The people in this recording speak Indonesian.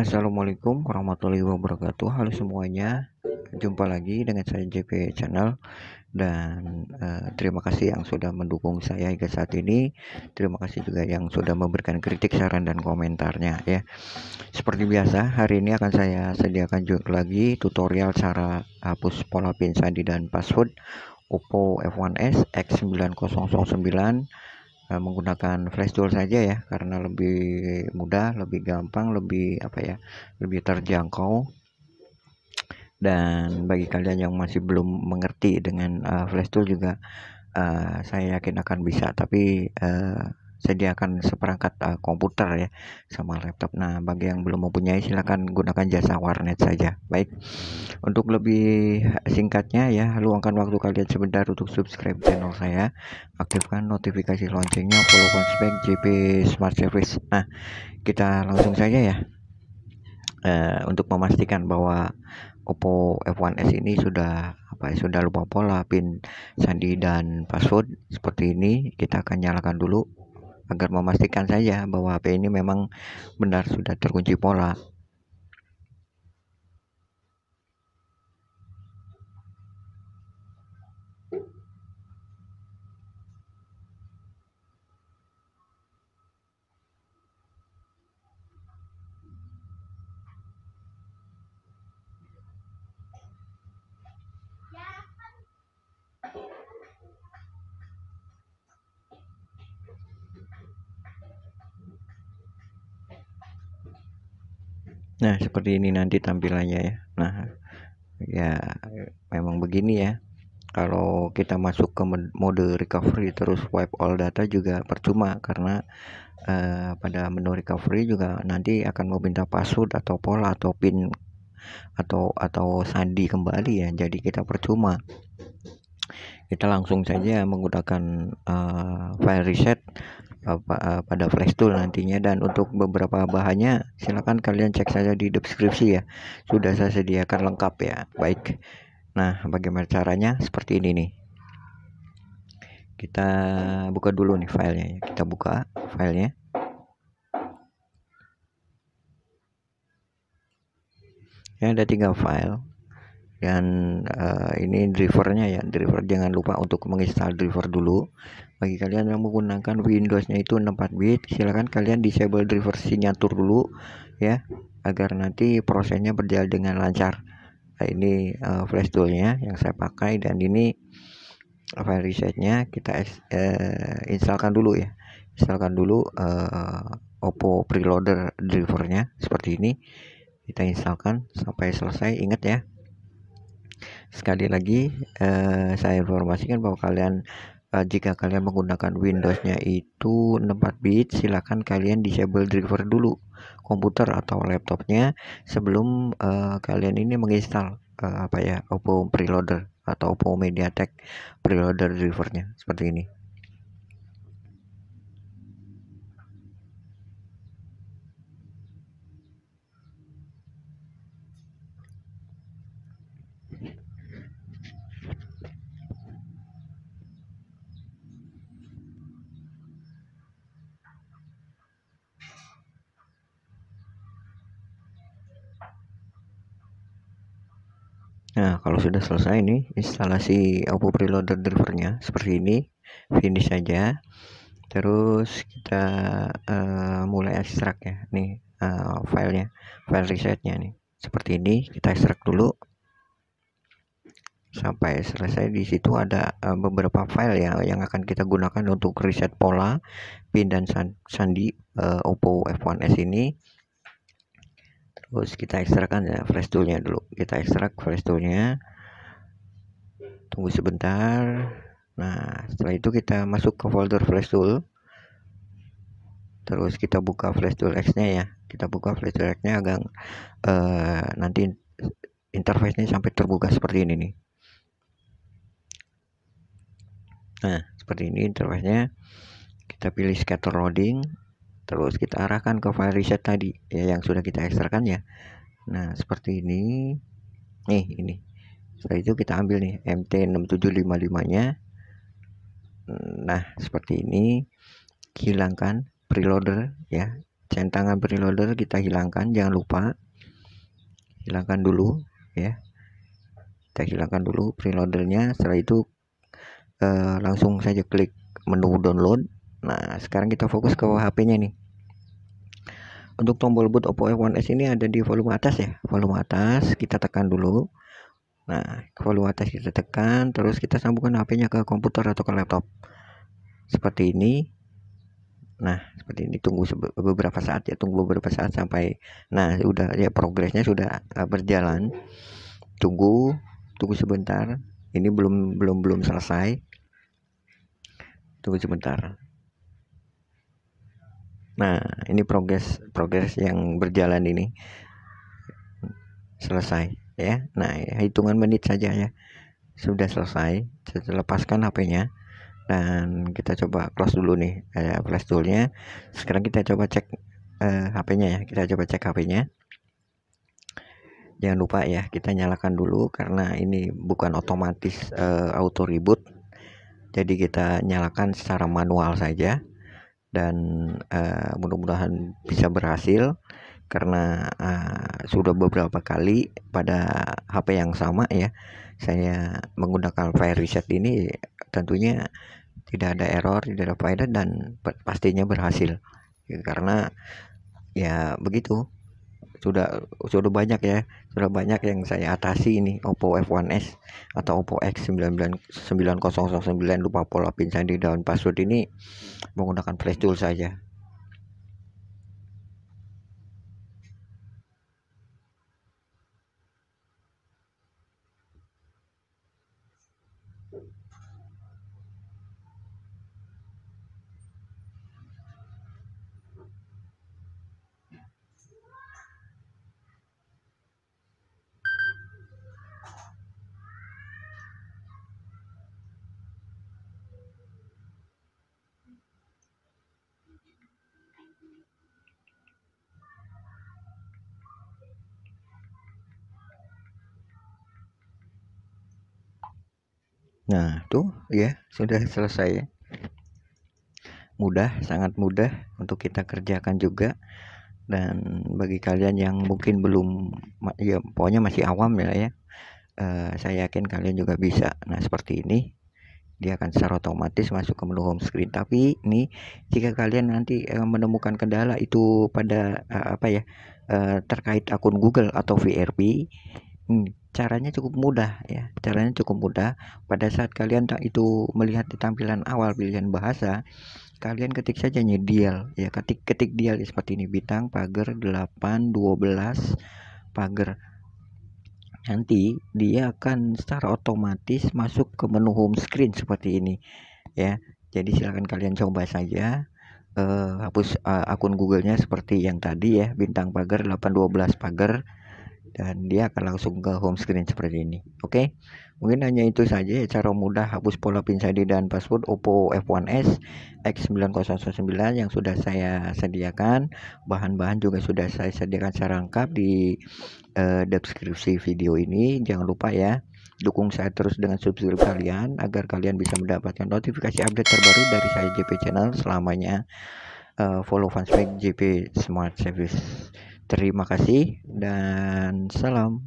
Assalamualaikum warahmatullahi wabarakatuh Halo semuanya jumpa lagi dengan saya JP Channel dan uh, terima kasih yang sudah mendukung saya hingga saat ini. Terima kasih juga yang sudah memberikan kritik, saran dan komentarnya ya. Seperti biasa, hari ini akan saya sediakan juga lagi tutorial cara hapus pola pin sandi dan password Oppo F1s X9009 eh, menggunakan flash tool saja ya karena lebih mudah, lebih gampang, lebih apa ya, lebih terjangkau dan bagi kalian yang masih belum mengerti dengan uh, flash tool juga uh, saya yakin akan bisa tapi uh, eh, sediakan seperangkat uh, komputer ya sama laptop. Nah, bagi yang belum mempunyai silahkan gunakan jasa warnet saja. Baik. Untuk lebih singkatnya ya, luangkan waktu kalian sebentar untuk subscribe channel saya, aktifkan notifikasi loncengnya, follow konspek JP Smart Service. Nah, kita langsung saja ya. Uh, untuk memastikan bahwa Oppo F1s ini sudah apa ya sudah lupa pola pin sandi dan password seperti ini kita akan nyalakan dulu agar memastikan saja bahwa HP ini memang benar sudah terkunci pola Nah, seperti ini nanti tampilannya ya. Nah, ya memang begini ya. Kalau kita masuk ke mode recovery terus wipe all data juga percuma karena eh, pada menu recovery juga nanti akan meminta password atau pola atau pin atau atau sandi kembali ya. Jadi kita percuma. Kita langsung saja menggunakan uh, file reset Eh, eh, pada flash tool nantinya dan untuk beberapa bahannya silahkan kalian cek saja di deskripsi ya sudah saya sediakan lengkap ya baik nah bagaimana caranya seperti ini nih kita buka dulu nih filenya ya. kita buka filenya ya ada tiga file dan uh, ini drivernya ya driver jangan lupa untuk menginstal driver dulu bagi kalian yang menggunakan Windowsnya itu 4 bit silahkan kalian disable driver signature dulu ya agar nanti prosesnya berjalan dengan lancar nah, ini uh, flash toolnya yang saya pakai dan ini file resetnya kita uh, instalkan dulu ya instalkan dulu uh, Oppo preloader drivernya seperti ini kita instalkan sampai selesai ingat ya sekali lagi eh, saya informasikan bahwa kalian eh, jika kalian menggunakan Windowsnya itu 64 bit silahkan kalian disable driver dulu komputer atau laptopnya sebelum eh, kalian ini menginstal eh, apa ya Oppo preloader atau Oppo MediaTek preloader drivernya seperti ini Nah, kalau sudah selesai ini instalasi Oppo Preloader drivernya seperti ini, finish saja. Terus kita uh, mulai ekstrak ya, nih uh, filenya, file resetnya nih. Seperti ini kita ekstrak dulu sampai selesai di situ ada eh, beberapa file ya yang akan kita gunakan untuk reset pola pin dan sandi uh, Oppo F1s ini terus kita ekstrakan ya flash toolnya dulu kita ekstrak flash toolnya tunggu sebentar nah setelah itu kita masuk ke folder flash tool terus kita buka flash tool X nya ya kita buka flash tool X nya agak uh, nanti interface nya sampai terbuka seperti ini nih nah seperti ini interface nya kita pilih scatter loading terus kita arahkan ke file reset tadi ya yang sudah kita ekstrakan ya nah seperti ini nih ini setelah itu kita ambil nih MT6755 nya nah seperti ini hilangkan preloader ya centangan preloader kita hilangkan jangan lupa hilangkan dulu ya kita hilangkan dulu preloadernya setelah itu eh, langsung saja klik menu download Nah, sekarang kita fokus ke HP-nya nih. Untuk tombol boot Oppo F1s ini ada di volume atas ya. Volume atas kita tekan dulu. Nah, volume atas kita tekan, terus kita sambungkan HP-nya ke komputer atau ke laptop. Seperti ini. Nah, seperti ini tunggu beberapa saat ya, tunggu beberapa saat sampai nah, sudah ya progresnya sudah eh, berjalan. Tunggu, tunggu sebentar. Ini belum belum belum selesai. Tunggu sebentar. Nah, ini progres progres yang berjalan ini selesai ya. Nah, ya, hitungan menit saja ya. Sudah selesai. saya Lepaskan HP-nya dan kita coba close dulu nih ya flash toolnya. Sekarang kita coba cek uh, eh, HP-nya ya. Kita coba cek HP-nya. Jangan lupa ya, kita nyalakan dulu karena ini bukan otomatis uh, auto reboot. Jadi kita nyalakan secara manual saja dan uh, mudah-mudahan bisa berhasil karena uh, sudah beberapa kali pada HP yang sama ya saya menggunakan Fire Reset ini tentunya tidak ada error tidak ada faedah dan pastinya berhasil ya, karena ya begitu sudah sudah banyak ya sudah banyak yang saya atasi ini Oppo F1s atau Oppo X9009 lupa pola pin sandi daun password ini menggunakan flash tool saja Nah, tuh ya, sudah selesai. Mudah, sangat mudah untuk kita kerjakan juga. Dan bagi kalian yang mungkin belum ya pokoknya masih awam ya ya. Uh, saya yakin kalian juga bisa. Nah, seperti ini dia akan secara otomatis masuk ke menu home screen. Tapi ini jika kalian nanti uh, menemukan kendala itu pada eh, apa ya terkait akun Google atau VRP, hmm, caranya cukup mudah ya caranya cukup mudah pada saat kalian tak itu melihat di tampilan awal pilihan bahasa kalian ketik saja nih ya ketik ketik dial ya, seperti ini bintang pagar dua belas pagar nanti dia akan secara otomatis masuk ke menu home screen seperti ini ya jadi silahkan kalian coba saja uh, hapus uh, akun Googlenya seperti yang tadi ya bintang pagar 812 pagar dan dia akan langsung ke home screen seperti ini oke okay? mungkin hanya itu saja ya, cara mudah hapus pola pin ID dan password Oppo F1s X9009 yang sudah saya sediakan bahan-bahan juga sudah saya sediakan secara lengkap di uh, deskripsi video ini jangan lupa ya dukung saya terus dengan subscribe kalian agar kalian bisa mendapatkan notifikasi update terbaru dari saya JP Channel selamanya uh, follow fanspage JP Smart Service Terima kasih dan salam.